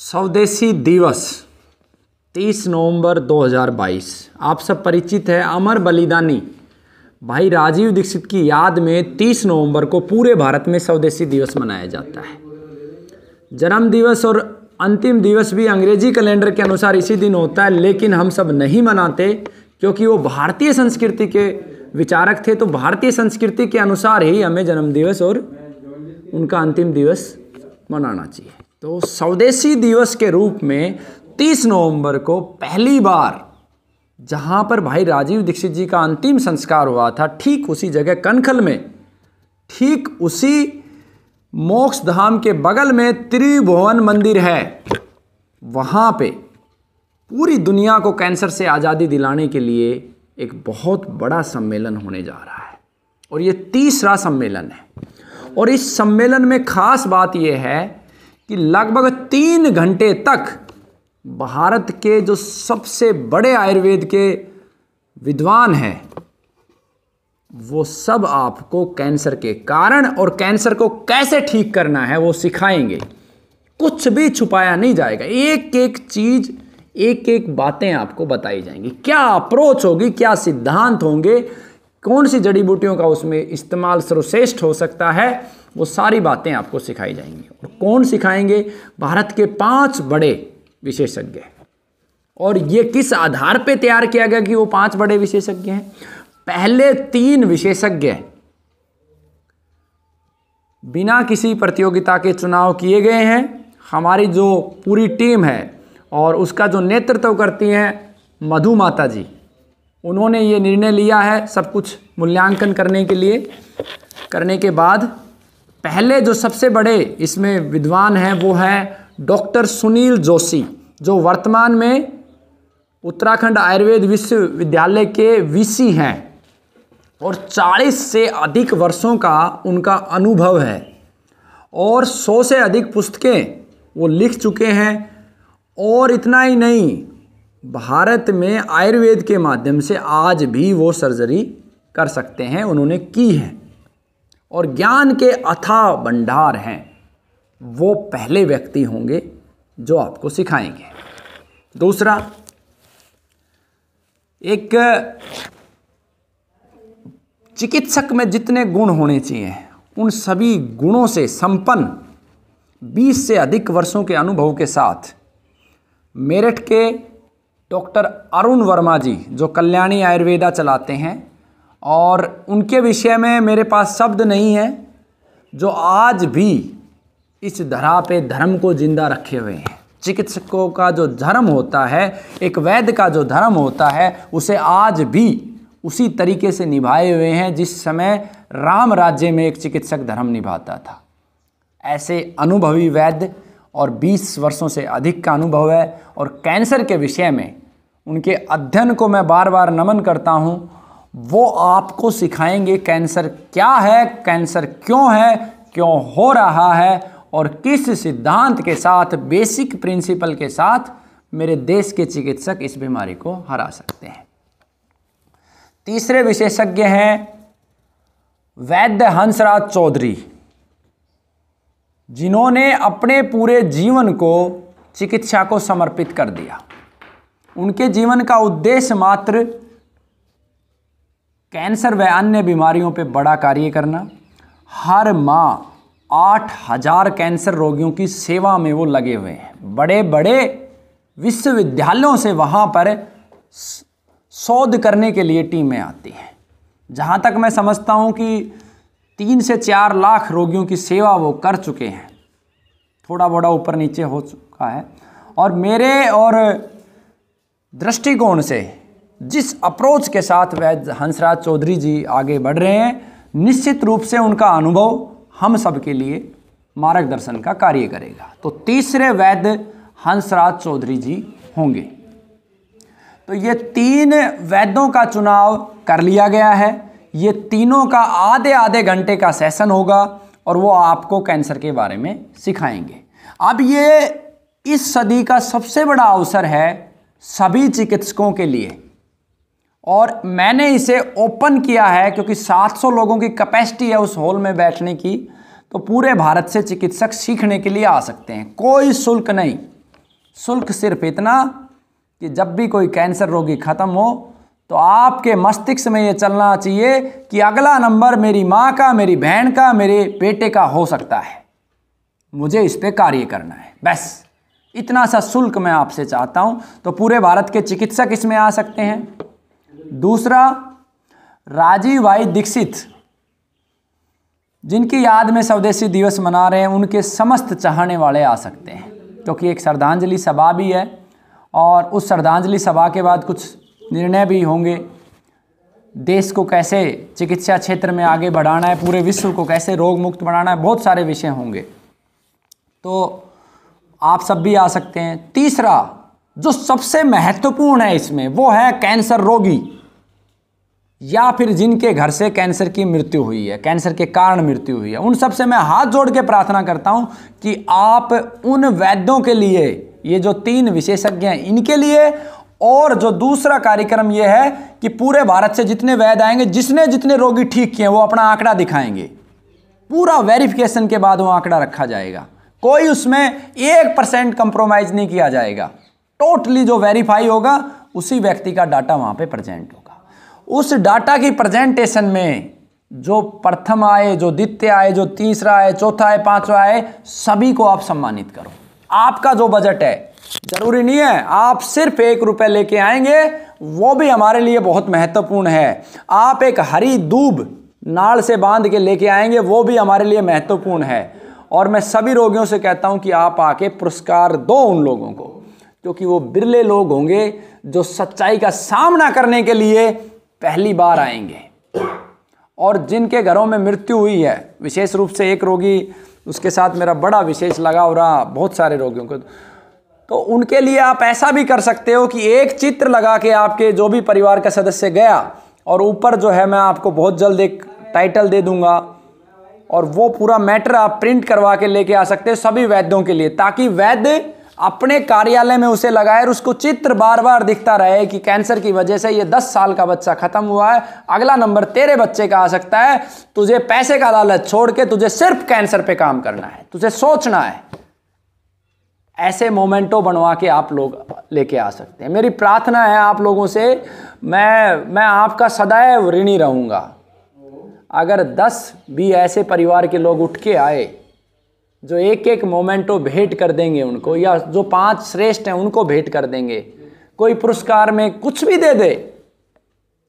स्वदेशी दिवस 30 नवंबर 2022 आप सब परिचित है अमर बलिदानी भाई राजीव दीक्षित की याद में 30 नवंबर को पूरे भारत में स्वदेशी दिवस मनाया जाता है जन्म दिवस और अंतिम दिवस भी अंग्रेजी कैलेंडर के अनुसार इसी दिन होता है लेकिन हम सब नहीं मनाते क्योंकि वो भारतीय संस्कृति के विचारक थे तो भारतीय संस्कृति के अनुसार ही हमें जन्मदिवस और उनका अंतिम दिवस मनाना चाहिए तो स्वदेशी दिवस के रूप में 30 नवंबर को पहली बार जहाँ पर भाई राजीव दीक्षित जी का अंतिम संस्कार हुआ था ठीक उसी जगह कनखल में ठीक उसी मोक्ष धाम के बगल में त्रिभुवन मंदिर है वहाँ पे पूरी दुनिया को कैंसर से आज़ादी दिलाने के लिए एक बहुत बड़ा सम्मेलन होने जा रहा है और ये तीसरा सम्मेलन है और इस सम्मेलन में खास बात यह है कि लगभग तीन घंटे तक भारत के जो सबसे बड़े आयुर्वेद के विद्वान हैं वो सब आपको कैंसर के कारण और कैंसर को कैसे ठीक करना है वो सिखाएंगे कुछ भी छुपाया नहीं जाएगा एक एक चीज़ एक एक बातें आपको बताई जाएंगी क्या अप्रोच होगी क्या सिद्धांत होंगे कौन सी जड़ी बूटियों का उसमें इस्तेमाल सर्वश्रेष्ठ हो सकता है वो सारी बातें आपको सिखाई जाएंगी और कौन सिखाएंगे भारत के पांच बड़े विशेषज्ञ और ये किस आधार पे तैयार किया गया कि वो पांच बड़े विशेषज्ञ हैं पहले तीन विशेषज्ञ बिना किसी प्रतियोगिता के चुनाव किए गए हैं हमारी जो पूरी टीम है और उसका जो नेतृत्व करती हैं मधु माता जी उन्होंने ये निर्णय लिया है सब कुछ मूल्यांकन करने के लिए करने के बाद पहले जो सबसे बड़े इसमें विद्वान हैं वो हैं डॉक्टर सुनील जोशी जो वर्तमान में उत्तराखंड आयुर्वेद विश्वविद्यालय के वीसी हैं और 40 से अधिक वर्षों का उनका अनुभव है और 100 से अधिक पुस्तकें वो लिख चुके हैं और इतना ही नहीं भारत में आयुर्वेद के माध्यम से आज भी वो सर्जरी कर सकते हैं उन्होंने की है और ज्ञान के अथा भंडार हैं वो पहले व्यक्ति होंगे जो आपको सिखाएंगे दूसरा एक चिकित्सक में जितने गुण होने चाहिए उन सभी गुणों से संपन्न 20 से अधिक वर्षों के अनुभव के साथ मेरठ के डॉक्टर अरुण वर्मा जी जो कल्याणी आयुर्वेदा चलाते हैं और उनके विषय में मेरे पास शब्द नहीं है जो आज भी इस धरा पे धर्म को जिंदा रखे हुए हैं चिकित्सकों का जो धर्म होता है एक वैद्य का जो धर्म होता है उसे आज भी उसी तरीके से निभाए हुए हैं जिस समय राम राज्य में एक चिकित्सक धर्म निभाता था ऐसे अनुभवी वैद्य और 20 वर्षों से अधिक का अनुभव है और कैंसर के विषय में उनके अध्ययन को मैं बार बार नमन करता हूँ वो आपको सिखाएंगे कैंसर क्या है कैंसर क्यों है क्यों हो रहा है और किस सिद्धांत के साथ बेसिक प्रिंसिपल के साथ मेरे देश के चिकित्सक इस बीमारी को हरा सकते हैं तीसरे विशेषज्ञ हैं वैद्य हंसराज चौधरी जिन्होंने अपने पूरे जीवन को चिकित्सा को समर्पित कर दिया उनके जीवन का उद्देश्य मात्र कैंसर व अन्य बीमारियों पर बड़ा कार्य करना हर माह आठ हजार कैंसर रोगियों की सेवा में वो लगे हुए हैं बड़े बड़े विश्वविद्यालयों से वहाँ पर शोध करने के लिए टीमें आती हैं जहाँ तक मैं समझता हूँ कि तीन से चार लाख रोगियों की सेवा वो कर चुके हैं थोड़ा बड़ा ऊपर नीचे हो चुका है और मेरे और दृष्टिकोण से जिस अप्रोच के साथ वैद्य हंसराज चौधरी जी आगे बढ़ रहे हैं निश्चित रूप से उनका अनुभव हम सब के लिए मार्गदर्शन का कार्य करेगा तो तीसरे वैद्य हंसराज चौधरी जी होंगे तो ये तीन वैद्यों का चुनाव कर लिया गया है ये तीनों का आधे आधे घंटे का सेशन होगा और वो आपको कैंसर के बारे में सिखाएंगे अब ये इस सदी का सबसे बड़ा अवसर है सभी चिकित्सकों के लिए और मैंने इसे ओपन किया है क्योंकि 700 लोगों की कैपेसिटी है उस हॉल में बैठने की तो पूरे भारत से चिकित्सक सीखने के लिए आ सकते हैं कोई शुल्क नहीं शुल्क सिर्फ इतना कि जब भी कोई कैंसर रोगी ख़त्म हो तो आपके मस्तिष्क में ये चलना चाहिए कि अगला नंबर मेरी माँ का मेरी बहन का मेरे बेटे का हो सकता है मुझे इस पर कार्य करना है बस इतना सा शुल्क मैं आपसे चाहता हूँ तो पूरे भारत के चिकित्सक इसमें आ सकते हैं दूसरा राजीव भाई दीक्षित जिनकी याद में स्वदेशी दिवस मना रहे हैं उनके समस्त चाहने वाले आ सकते हैं क्योंकि तो एक श्रद्धांजलि सभा भी है और उस श्रद्धांजलि सभा के बाद कुछ निर्णय भी होंगे देश को कैसे चिकित्सा क्षेत्र में आगे बढ़ाना है पूरे विश्व को कैसे रोग मुक्त बनाना है बहुत सारे विषय होंगे तो आप सब भी आ सकते हैं तीसरा जो सबसे महत्वपूर्ण है इसमें वो है कैंसर रोगी या फिर जिनके घर से कैंसर की मृत्यु हुई है कैंसर के कारण मृत्यु हुई है उन सब से मैं हाथ जोड़ के प्रार्थना करता हूं कि आप उन वैद्यों के लिए ये जो तीन विशेषज्ञ हैं इनके लिए और जो दूसरा कार्यक्रम यह है कि पूरे भारत से जितने वैद्य आएंगे जिसने जितने रोगी ठीक किए वो अपना आंकड़ा दिखाएंगे पूरा वेरिफिकेशन के बाद वो आंकड़ा रखा जाएगा कोई उसमें एक परसेंट कंप्रोमाइज नहीं किया जाएगा टोटली जो वेरीफाई होगा उसी व्यक्ति का डाटा वहां पे प्रेजेंट होगा उस डाटा की प्रेजेंटेशन में जो प्रथम आए जो द्वितीय आए जो तीसरा आए चौथा आए पांचवा आए सभी को आप सम्मानित करो आपका जो बजट है जरूरी नहीं है आप सिर्फ एक रुपए लेके आएंगे वो भी हमारे लिए बहुत महत्वपूर्ण है आप एक हरी दूब नाड़ से बांध के लेके आएंगे वो भी हमारे लिए महत्वपूर्ण है और मैं सभी रोगियों से कहता हूं कि आप आके पुरस्कार दो उन लोगों को क्योंकि वो बिरले लोग होंगे जो सच्चाई का सामना करने के लिए पहली बार आएंगे और जिनके घरों में मृत्यु हुई है विशेष रूप से एक रोगी उसके साथ मेरा बड़ा विशेष लगा हो रहा बहुत सारे रोगियों को तो उनके लिए आप ऐसा भी कर सकते हो कि एक चित्र लगा के आपके जो भी परिवार का सदस्य गया और ऊपर जो है मैं आपको बहुत जल्द एक टाइटल दे दूंगा और वो पूरा मैटर आप प्रिंट करवा के लेके आ सकते हो सभी वैद्यों के लिए ताकि वैद्य अपने कार्यालय में उसे लगाए और उसको चित्र बार बार दिखता रहे कि कैंसर की वजह से ये दस साल का बच्चा खत्म हुआ है अगला नंबर तेरे बच्चे का आ सकता है तुझे पैसे का लालच छोड़ के तुझे सिर्फ कैंसर पे काम करना है तुझे सोचना है ऐसे मोमेंटो बनवा के आप लोग लेके आ सकते हैं मेरी प्रार्थना है आप लोगों से मैं मैं आपका सदैव ऋणी रहूँगा अगर दस भी ऐसे परिवार के लोग उठ के आए जो एक एक मोमेंटो भेंट कर देंगे उनको या जो पांच श्रेष्ठ हैं उनको भेंट कर देंगे कोई पुरस्कार में कुछ भी दे दे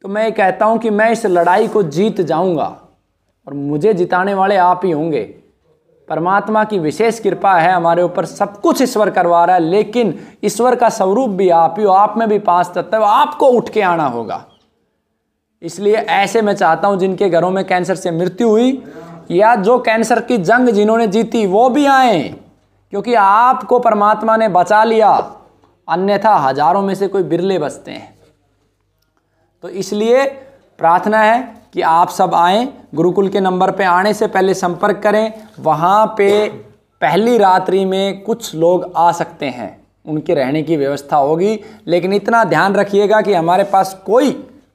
तो मैं कहता हूं कि मैं इस लड़ाई को जीत जाऊंगा और मुझे जिताने वाले आप ही होंगे परमात्मा की विशेष कृपा है हमारे ऊपर सब कुछ ईश्वर करवा रहा है लेकिन ईश्वर का स्वरूप भी आप ही हो आप में भी पांच तत्व आपको उठ के आना होगा इसलिए ऐसे मैं चाहता हूं जिनके घरों में कैंसर से मृत्यु हुई या जो कैंसर की जंग जिन्होंने जीती वो भी आए क्योंकि आपको परमात्मा ने बचा लिया अन्यथा हजारों में से कोई बिरले बचते हैं तो इसलिए प्रार्थना है कि आप सब आए गुरुकुल के नंबर पे आने से पहले संपर्क करें वहाँ पे पहली रात्रि में कुछ लोग आ सकते हैं उनके रहने की व्यवस्था होगी लेकिन इतना ध्यान रखिएगा कि हमारे पास कोई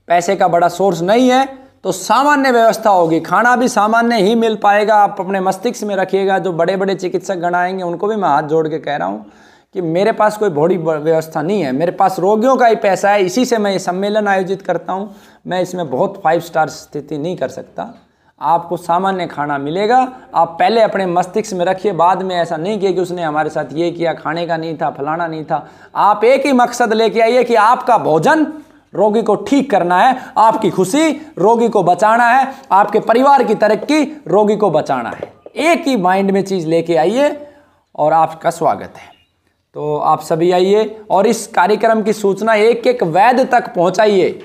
पैसे का बड़ा सोर्स नहीं है तो सामान्य व्यवस्था होगी खाना भी सामान्य ही मिल पाएगा आप अपने मस्तिष्क में रखिएगा जो बड़े बड़े चिकित्सक गण आएंगे उनको भी मैं हाथ जोड़ के कह रहा हूँ कि मेरे पास कोई बड़ी व्यवस्था नहीं है मेरे पास रोगियों का ही पैसा है इसी से मैं ये सम्मेलन आयोजित करता हूँ मैं इसमें बहुत फाइव स्टार स्थिति नहीं कर सकता आपको सामान्य खाना मिलेगा आप पहले अपने मस्तिष्क में रखिए बाद में ऐसा नहीं किया कि उसने हमारे साथ ये किया खाने का नहीं था फलाना नहीं था आप एक ही मकसद लेके आइए कि आपका भोजन रोगी को ठीक करना है आपकी खुशी रोगी को बचाना है आपके परिवार की तरक्की रोगी को बचाना है एक ही माइंड में चीज़ लेके आइए और आपका स्वागत है तो आप सभी आइए और इस कार्यक्रम की सूचना एक एक वैद्य तक पहुंचाइए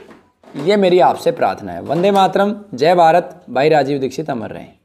ये मेरी आपसे प्रार्थना है वंदे मातरम जय भारत भाई राजीव दीक्षित अमर रहें